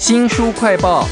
新书快报，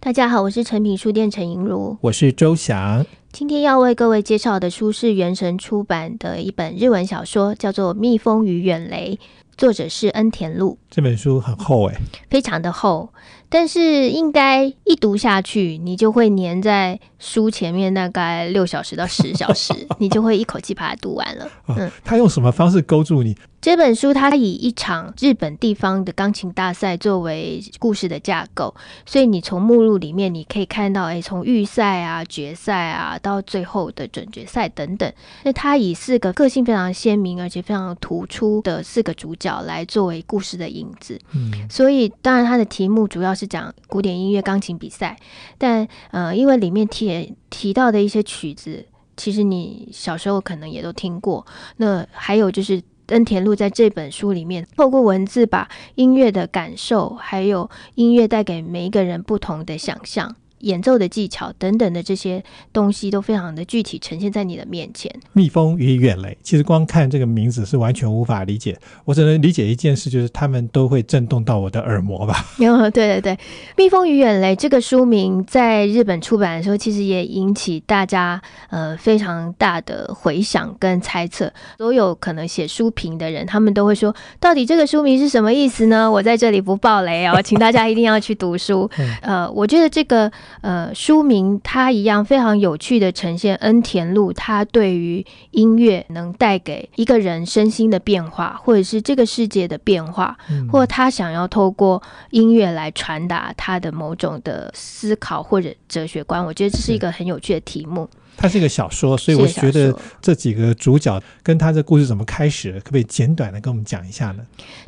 大家好，我是诚品书店陈盈如，我是周翔。今天要为各位介绍的书是原神出版的一本日文小说，叫做《蜜蜂与远雷》，作者是恩田路。这本书很厚哎，非常的厚，但是应该一读下去，你就会粘在书前面，大概六小时到十小时，你就会一口气把它读完了。嗯，他用什么方式勾住你？这本书它以一场日本地方的钢琴大赛作为故事的架构，所以你从目录里面你可以看到，哎，从预赛啊、决赛啊，到最后的准决赛等等。那它以四个个性非常鲜明而且非常突出的四个主角来作为故事的影子，嗯，所以当然它的题目主要是讲古典音乐钢琴比赛，但呃，因为里面提提到的一些曲子，其实你小时候可能也都听过。那还有就是。恩田路在这本书里面，透过文字把音乐的感受，还有音乐带给每一个人不同的想象。演奏的技巧等等的这些东西都非常的具体呈现在你的面前。蜜蜂与远雷，其实光看这个名字是完全无法理解。我只能理解一件事，就是他们都会震动到我的耳膜吧。哦，对对对，蜜蜂与远雷这个书名在日本出版的时候，其实也引起大家呃非常大的回响跟猜测。所有可能写书评的人，他们都会说，到底这个书名是什么意思呢？我在这里不爆雷哦，请大家一定要去读书。呃，我觉得这个。呃，书名它一样非常有趣的呈现，恩田路他对于音乐能带给一个人身心的变化，或者是这个世界的变化，或他想要透过音乐来传达他的某种的思考或者哲学观，我觉得这是一个很有趣的题目。它是一个小说，所以我觉得这几个主角跟他的故事怎么开始，可不可以简短的跟我们讲一下呢？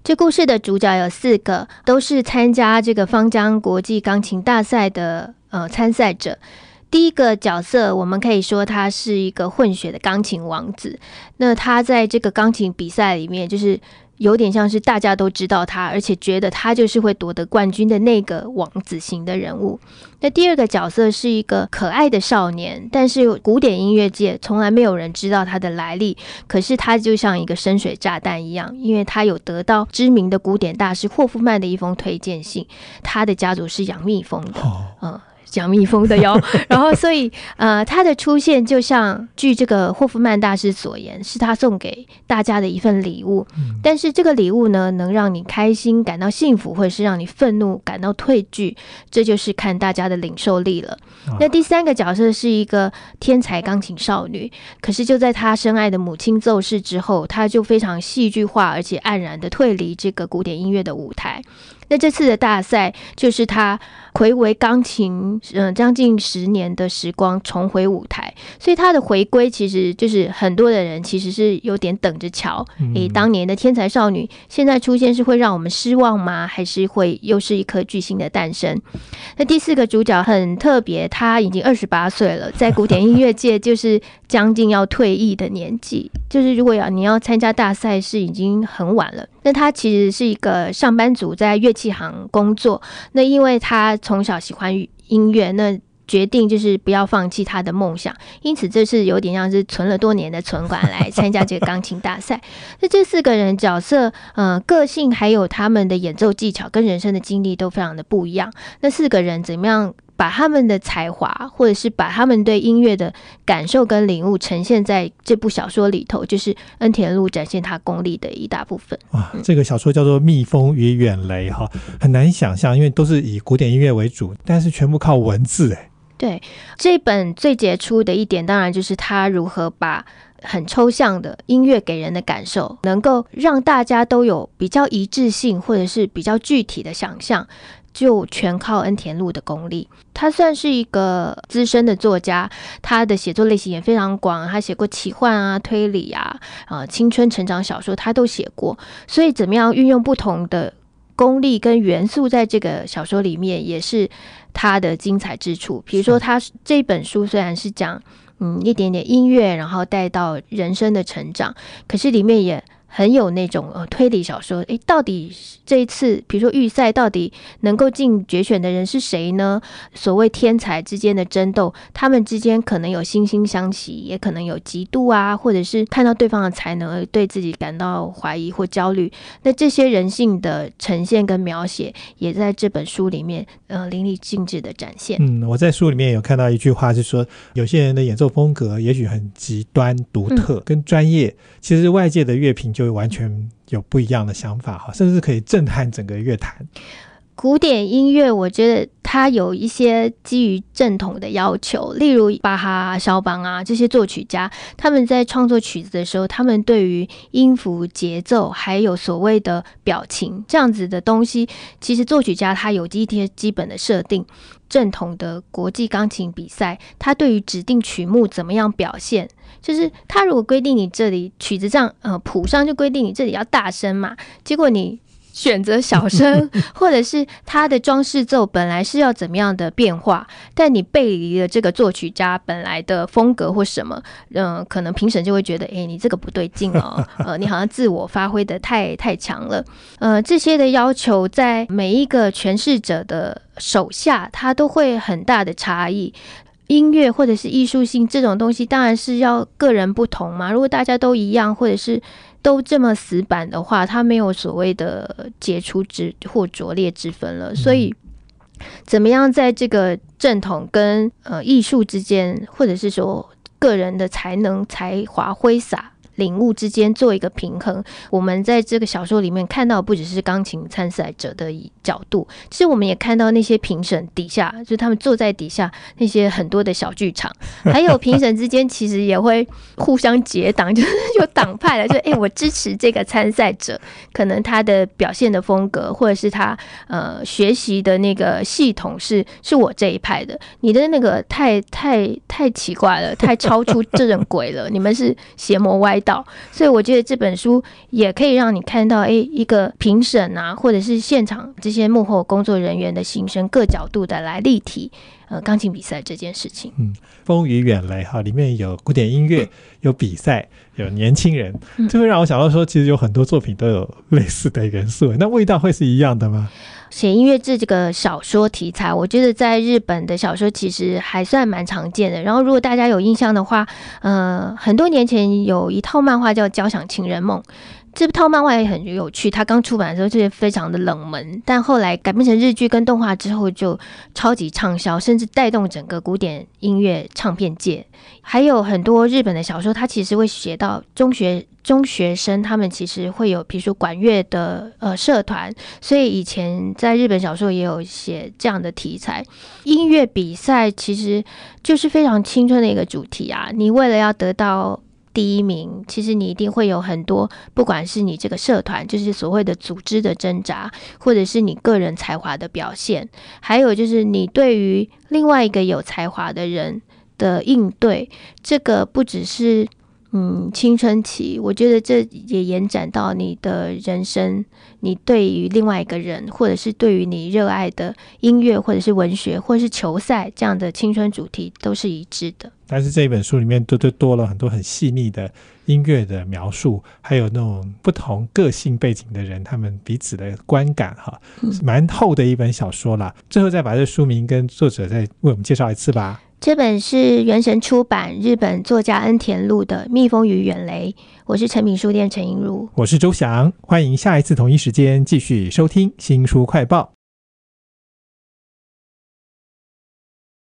这故事的主角有四个，都是参加这个方江国际钢琴大赛的呃参赛者。第一个角色，我们可以说他是一个混血的钢琴王子。那他在这个钢琴比赛里面，就是。有点像是大家都知道他，而且觉得他就是会夺得冠军的那个王子型的人物。那第二个角色是一个可爱的少年，但是古典音乐界从来没有人知道他的来历。可是他就像一个深水炸弹一样，因为他有得到知名的古典大师霍夫曼的一封推荐信。他的家族是养蜜蜂的，嗯。讲蜜蜂的哟，然后所以呃，他的出现就像据这个霍夫曼大师所言，是他送给大家的一份礼物。但是这个礼物呢，能让你开心、感到幸福，或者是让你愤怒、感到退惧，这就是看大家的领受力了。那第三个角色是一个天才钢琴少女，可是就在他深爱的母亲奏事之后，她就非常戏剧化而且黯然的退离这个古典音乐的舞台。那这次的大赛就是他回归钢琴，嗯，将近十年的时光重回舞台，所以他的回归其实就是很多的人其实是有点等着瞧，哎，当年的天才少女现在出现是会让我们失望吗？还是会又是一颗巨星的诞生？那第四个主角很特别，他已经二十八岁了，在古典音乐界就是将近要退役的年纪，就是如果要你要参加大赛是已经很晚了。那他其实是一个上班族，在乐器行工作。那因为他从小喜欢音乐，那决定就是不要放弃他的梦想。因此，这是有点像是存了多年的存款来参加这个钢琴大赛。那这四个人角色、嗯，个性还有他们的演奏技巧跟人生的经历都非常的不一样。那四个人怎么样？把他们的才华，或者是把他们对音乐的感受跟领悟，呈现在这部小说里头，就是恩田路展现他功力的一大部分。哇，这个小说叫做《蜜蜂与远雷》哈，很难想象，因为都是以古典音乐为主，但是全部靠文字诶。对，这本最杰出的一点，当然就是他如何把很抽象的音乐给人的感受，能够让大家都有比较一致性，或者是比较具体的想象。就全靠恩田露的功力。他算是一个资深的作家，他的写作类型也非常广，他写过奇幻啊、推理啊、啊青春成长小说，他都写过。所以，怎么样运用不同的功力跟元素，在这个小说里面，也是他的精彩之处。比如说，他这本书虽然是讲嗯一点点音乐，然后带到人生的成长，可是里面也。很有那种呃推理小说，哎，到底这一次，比如说预赛，到底能够进决选的人是谁呢？所谓天才之间的争斗，他们之间可能有惺惺相惜，也可能有嫉妒啊，或者是看到对方的才能而对自己感到怀疑或焦虑。那这些人性的呈现跟描写，也在这本书里面，呃，淋漓尽致的展现。嗯，我在书里面有看到一句话，是说有些人的演奏风格也许很极端、独特跟专业，其实外界的乐评。就完全有不一样的想法哈，甚至可以震撼整个乐坛。古典音乐，我觉得。它有一些基于正统的要求，例如巴哈、肖邦啊这些作曲家，他们在创作曲子的时候，他们对于音符、节奏还有所谓的表情这样子的东西，其实作曲家他有一些基本的设定。正统的国际钢琴比赛，他对于指定曲目怎么样表现，就是他如果规定你这里曲子这样，呃，谱上就规定你这里要大声嘛，结果你。选择小声，或者是它的装饰奏本来是要怎么样的变化，但你背离了这个作曲家本来的风格或什么，嗯，可能评审就会觉得，哎，你这个不对劲哦，呃，你好像自我发挥的太太强了，呃，这些的要求在每一个诠释者的手下，他都会很大的差异。音乐或者是艺术性这种东西，当然是要个人不同嘛，如果大家都一样，或者是。都这么死板的话，它没有所谓的杰出之或拙劣之分了。所以，怎么样在这个正统跟呃艺术之间，或者是说个人的才能才华挥洒？领悟之间做一个平衡。我们在这个小说里面看到，不只是钢琴参赛者的角度，其实我们也看到那些评审底下，就是他们坐在底下那些很多的小剧场，还有评审之间其实也会互相结党，就是有党派来就哎，我支持这个参赛者，可能他的表现的风格或者是他呃学习的那个系统是是我这一派的，你的那个太太太奇怪了，太超出这人鬼了，你们是邪魔歪。所以我觉得这本书也可以让你看到，哎，一个评审啊，或者是现场这些幕后工作人员的心声，各角度的来立体。呃，钢琴比赛这件事情，嗯，风雨远来哈，里面有古典音乐，有比赛，有年轻人，这会让我想到说，其实有很多作品都有类似的元素，那味道会是一样的吗？写音乐这这个小说题材，我觉得在日本的小说其实还算蛮常见的。然后，如果大家有印象的话，呃，很多年前有一套漫画叫《交响情人梦》。这套漫画也很有趣，它刚出版的时候就是非常的冷门，但后来改编成日剧跟动画之后就超级畅销，甚至带动整个古典音乐唱片界。还有很多日本的小说，它其实会写到中学中学生，他们其实会有，比如说管乐的呃社团，所以以前在日本小说也有写这样的题材。音乐比赛其实就是非常青春的一个主题啊，你为了要得到。第一名，其实你一定会有很多，不管是你这个社团，就是所谓的组织的挣扎，或者是你个人才华的表现，还有就是你对于另外一个有才华的人的应对，这个不只是嗯青春期，我觉得这也延展到你的人生，你对于另外一个人，或者是对于你热爱的音乐，或者是文学，或者是球赛这样的青春主题，都是一致的。但是这一本书里面都都多了很多很细腻的音乐的描述，还有那种不同个性背景的人他们彼此的观感哈，蛮厚的一本小说啦。最后再把这书名跟作者再为我们介绍一次吧。这本是原神出版日本作家恩田路的《蜜蜂与远雷》，我是成品书店陈映如，我是周翔，欢迎下一次同一时间继续收听新书快报。